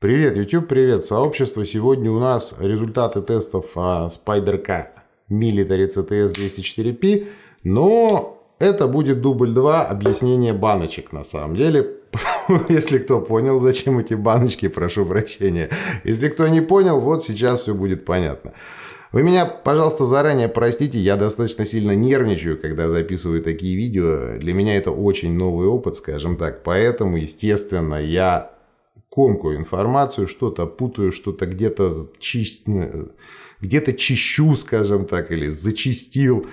Привет, YouTube, привет, сообщество. Сегодня у нас результаты тестов Spider K Military CTS 204P, но это будет дубль 2 объяснение баночек на самом деле, если кто понял, зачем эти баночки, прошу прощения. Если кто не понял, вот сейчас все будет понятно. Вы меня, пожалуйста, заранее простите, я достаточно сильно нервничаю, когда записываю такие видео. Для меня это очень новый опыт, скажем так. Поэтому, естественно, я комкую информацию, что-то путаю, что-то где-то чист... где-то чищу, скажем так, или зачистил.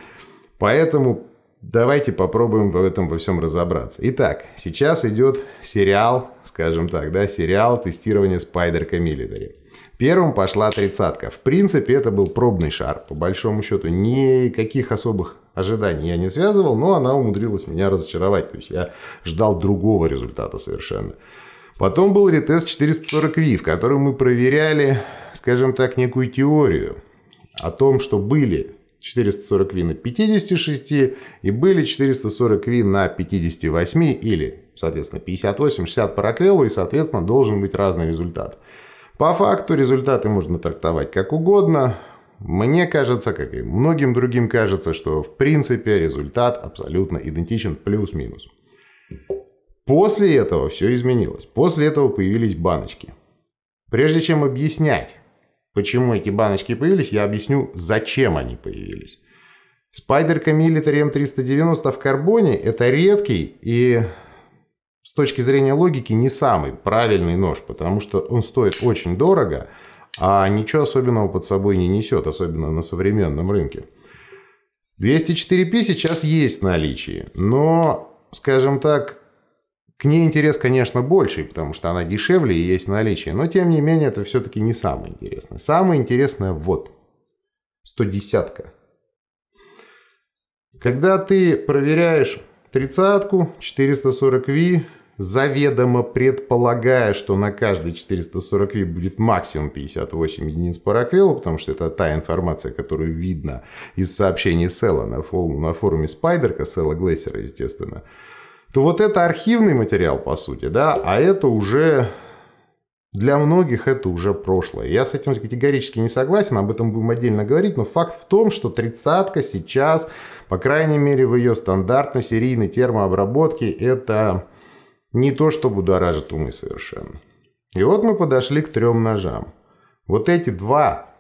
Поэтому давайте попробуем в этом во всем разобраться. Итак, сейчас идет сериал, скажем так, да, сериал тестирования Spider Military. Первым пошла тридцатка. В принципе, это был пробный шар. По большому счету, никаких особых ожиданий я не связывал, но она умудрилась меня разочаровать. То есть я ждал другого результата совершенно. Потом был ретест 440 v в котором мы проверяли, скажем так, некую теорию о том, что были 440 v на 56 и были 440 v на 58 или, соответственно, 58, 60 по Роквеллу и, соответственно, должен быть разный результат. По факту результаты можно трактовать как угодно. Мне кажется, как и многим другим кажется, что в принципе результат абсолютно идентичен плюс-минус. После этого все изменилось. После этого появились баночки. Прежде чем объяснять, почему эти баночки появились, я объясню, зачем они появились. Спайдерка Military M390 в карбоне – это редкий и с точки зрения логики не самый правильный нож, потому что он стоит очень дорого, а ничего особенного под собой не несет, особенно на современном рынке. 204p сейчас есть в наличии, но, скажем так, к ней интерес, конечно, больше, потому что она дешевле и есть наличие, но тем не менее это все-таки не самое интересное. Самое интересное вот. 110-ка. Когда ты проверяешь тридцатку, 440 ви, заведомо предполагая, что на каждый 440 ви будет максимум 58 единиц параквела, потому что это та информация, которую видно из сообщений Села на форуме Спайдерка, Села Глейсера, естественно, то вот это архивный материал, по сути, да, а это уже для многих это уже прошлое. Я с этим категорически не согласен, об этом будем отдельно говорить, но факт в том, что тридцатка сейчас, по крайней мере в ее стандартной серийной термообработке, это не то, что будоражит умы совершенно. И вот мы подошли к трем ножам. Вот эти два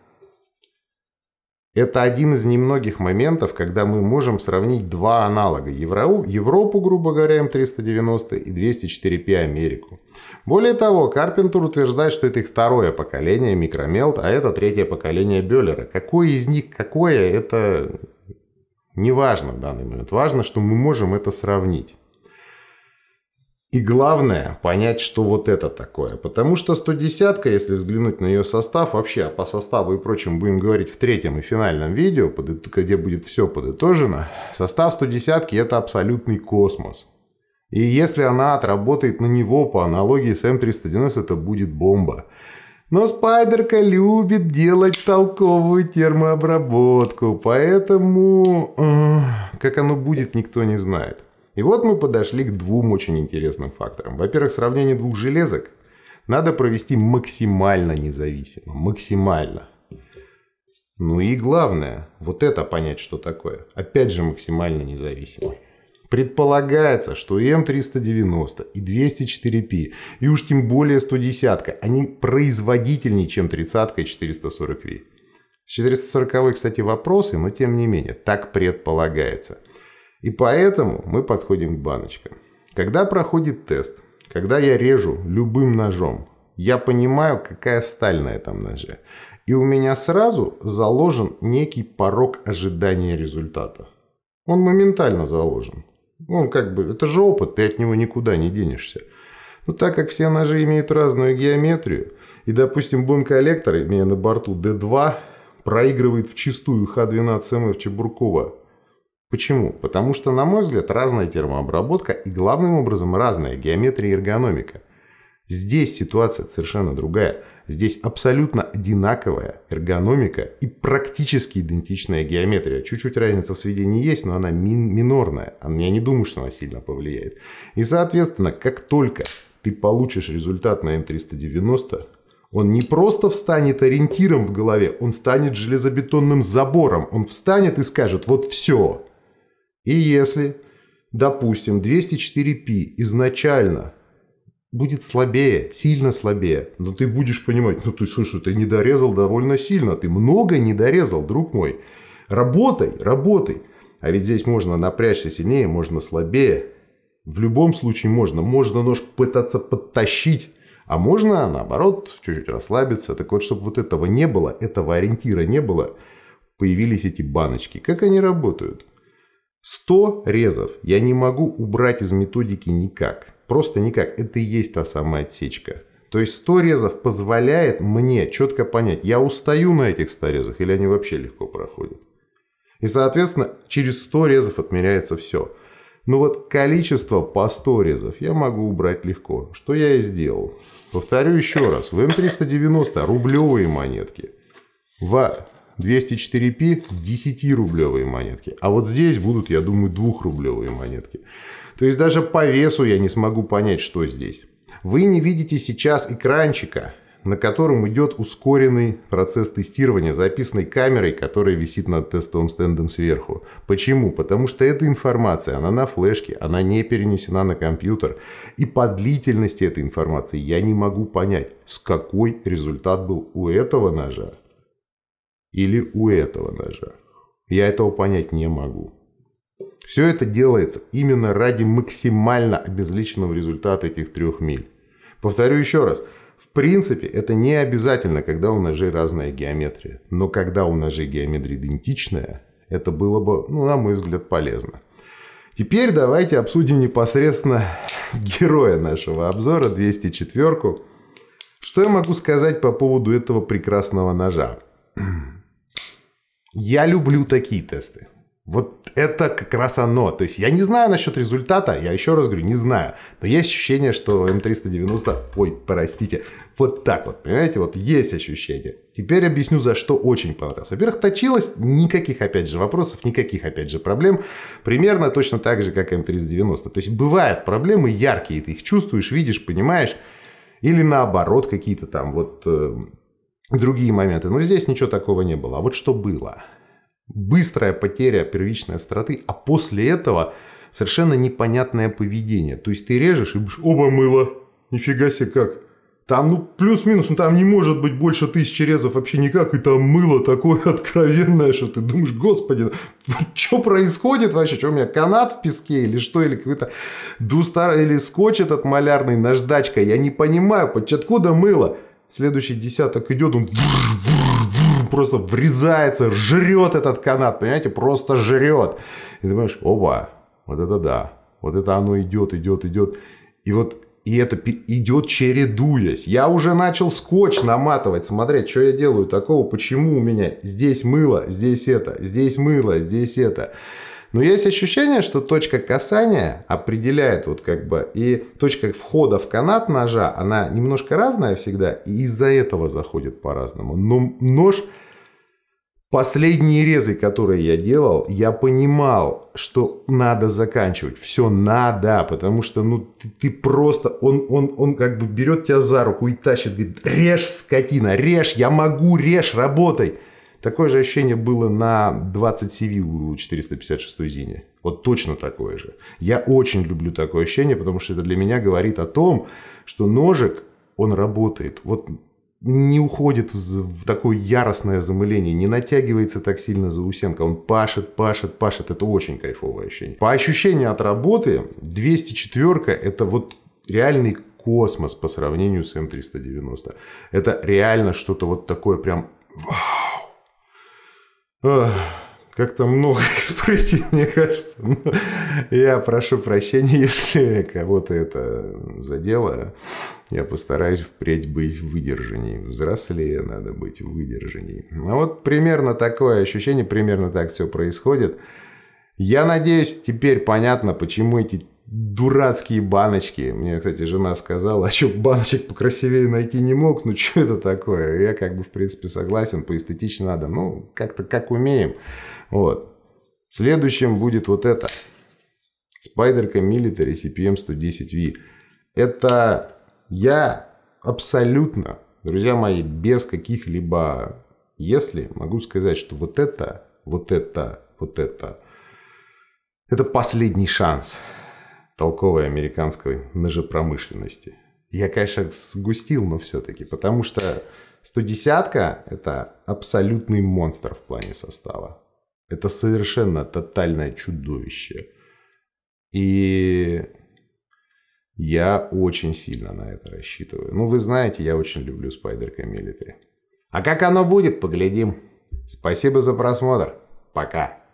это один из немногих моментов, когда мы можем сравнить два аналога Евро, Европу, грубо говоря, М390 и 204P Америку. Более того, Карпентер утверждает, что это их второе поколение микромелт, а это третье поколение Беллера. Какое из них какое, это не важно в данный момент. Важно, что мы можем это сравнить. И главное, понять, что вот это такое. Потому что 110 если взглянуть на ее состав, вообще а по составу и прочим будем говорить в третьем и финальном видео, где будет все подытожено, состав 110 это абсолютный космос. И если она отработает на него по аналогии с М390, это будет бомба. Но спайдерка любит делать толковую термообработку, поэтому э, как оно будет, никто не знает. И вот мы подошли к двум очень интересным факторам. Во-первых, сравнение двух железок надо провести максимально независимо. Максимально. Ну и главное, вот это понять, что такое. Опять же, максимально независимо. Предполагается, что и М390, и 204P, и уж тем более 110, они производительнее, чем 30 и 440V. С 440 кстати, вопросы, но тем не менее, так предполагается – и поэтому мы подходим к баночкам. Когда проходит тест, когда я режу любым ножом, я понимаю, какая сталь на этом ноже. И у меня сразу заложен некий порог ожидания результата. Он моментально заложен. Он как бы, это же опыт, ты от него никуда не денешься. Но так как все ножи имеют разную геометрию, и, допустим, бон-коллектор, имея на борту D2, проигрывает в чистую Х12МФ Чебуркова Почему? Потому что, на мой взгляд, разная термообработка и, главным образом, разная геометрия и эргономика. Здесь ситуация совершенно другая. Здесь абсолютно одинаковая эргономика и практически идентичная геометрия. Чуть-чуть разница в сведении есть, но она мин минорная. А я не думаю, что она сильно повлияет. И, соответственно, как только ты получишь результат на М390, он не просто встанет ориентиром в голове, он станет железобетонным забором. Он встанет и скажет «вот все». И если, допустим, 204π изначально будет слабее, сильно слабее, но ты будешь понимать, ну ты, слушай, ты не дорезал довольно сильно, ты много не дорезал, друг мой. Работай, работай. А ведь здесь можно напрячься сильнее, можно слабее. В любом случае можно. Можно нож пытаться подтащить, а можно, наоборот, чуть-чуть расслабиться. Так вот, чтобы вот этого не было, этого ориентира не было, появились эти баночки. Как они работают? 100 резов я не могу убрать из методики никак. Просто никак. Это и есть та самая отсечка. То есть 100 резов позволяет мне четко понять, я устаю на этих 100 резах или они вообще легко проходят. И, соответственно, через 100 резов отмеряется все. Но ну вот количество по 100 резов я могу убрать легко, что я и сделал. Повторю еще раз, в М390 рублевые монетки. В 204p 10-рублевые монетки. А вот здесь будут, я думаю, 2-рублевые монетки. То есть даже по весу я не смогу понять, что здесь. Вы не видите сейчас экранчика, на котором идет ускоренный процесс тестирования, записанный камерой, которая висит над тестовым стендом сверху. Почему? Потому что эта информация, она на флешке, она не перенесена на компьютер. И по длительности этой информации я не могу понять, с какой результат был у этого ножа, или у этого ножа. Я этого понять не могу. Все это делается именно ради максимально обезличенного результата этих трех миль. Повторю еще раз. В принципе, это не обязательно, когда у ножей разная геометрия. Но когда у ножей геометрия идентичная, это было бы, ну, на мой взгляд, полезно. Теперь давайте обсудим непосредственно героя нашего обзора, 204 Что я могу сказать по поводу этого прекрасного ножа? Я люблю такие тесты. Вот это как раз оно. То есть я не знаю насчет результата, я еще раз говорю, не знаю. Но есть ощущение, что М390, ой, простите, вот так вот, понимаете, вот есть ощущение. Теперь объясню, за что очень понравилось. Во-первых, точилось, никаких, опять же, вопросов, никаких, опять же, проблем. Примерно точно так же, как М390. То есть бывают проблемы яркие, ты их чувствуешь, видишь, понимаешь. Или наоборот, какие-то там вот э, другие моменты. Но здесь ничего такого не было. А вот что было. Быстрая потеря первичной остроты, а после этого совершенно непонятное поведение. То есть ты режешь и будешь, оба мыло, нифига себе как. Там, ну, плюс-минус, ну, там не может быть больше тысячи резов вообще никак, и там мыло такое откровенное, что ты думаешь, господи, ну, что происходит вообще, что у меня канат в песке или что, или какой-то двустар, или скотч этот малярный, наждачка, я не понимаю, откуда мыло? Следующий десяток идет, он просто врезается, жрет этот канат, понимаете, просто жрет. И ты понимаешь, опа, вот это да, вот это оно идет, идет, идет. И вот и это идет чередуясь. Я уже начал скотч наматывать, смотреть, что я делаю такого, почему у меня здесь мыло, здесь это, здесь мыло, здесь это. Но есть ощущение, что точка касания определяет вот как бы, и точка входа в канат ножа, она немножко разная всегда, и из-за этого заходит по-разному. Но нож, последние резы, которые я делал, я понимал, что надо заканчивать, все надо, потому что ну ты, ты просто, он, он, он как бы берет тебя за руку и тащит, говорит, режь, скотина, режь, я могу, режь, работай. Такое же ощущение было на 20 CV у 456 зине. Вот точно такое же. Я очень люблю такое ощущение, потому что это для меня говорит о том, что ножик, он работает. Вот не уходит в, в такое яростное замыление, не натягивается так сильно заусенка. Он пашет, пашет, пашет. Это очень кайфовое ощущение. По ощущению от работы, 204 это вот реальный космос по сравнению с М390. Это реально что-то вот такое прям как-то много экспрессий, мне кажется. Но ну, я прошу прощения, если кого-то это задело. Я постараюсь впредь быть выдержанней. Взрослее надо быть выдержанней. А вот примерно такое ощущение, примерно так все происходит. Я надеюсь, теперь понятно, почему эти дурацкие баночки. Мне, кстати, жена сказала, а что, баночек покрасивее найти не мог? Ну, что это такое? Я как бы, в принципе, согласен, поэстетично надо. Ну, как-то как умеем. Вот. Следующим будет вот это. Spyderco Military CPM-110V. Это я абсолютно, друзья мои, без каких-либо если, могу сказать, что вот это, вот это, вот это, это последний шанс толковой американской ножепромышленности. Я, конечно, сгустил, но все-таки, потому что 110-ка – это абсолютный монстр в плане состава. Это совершенно тотальное чудовище. И я очень сильно на это рассчитываю. Ну, вы знаете, я очень люблю Spider Military. А как оно будет, поглядим. Спасибо за просмотр. Пока.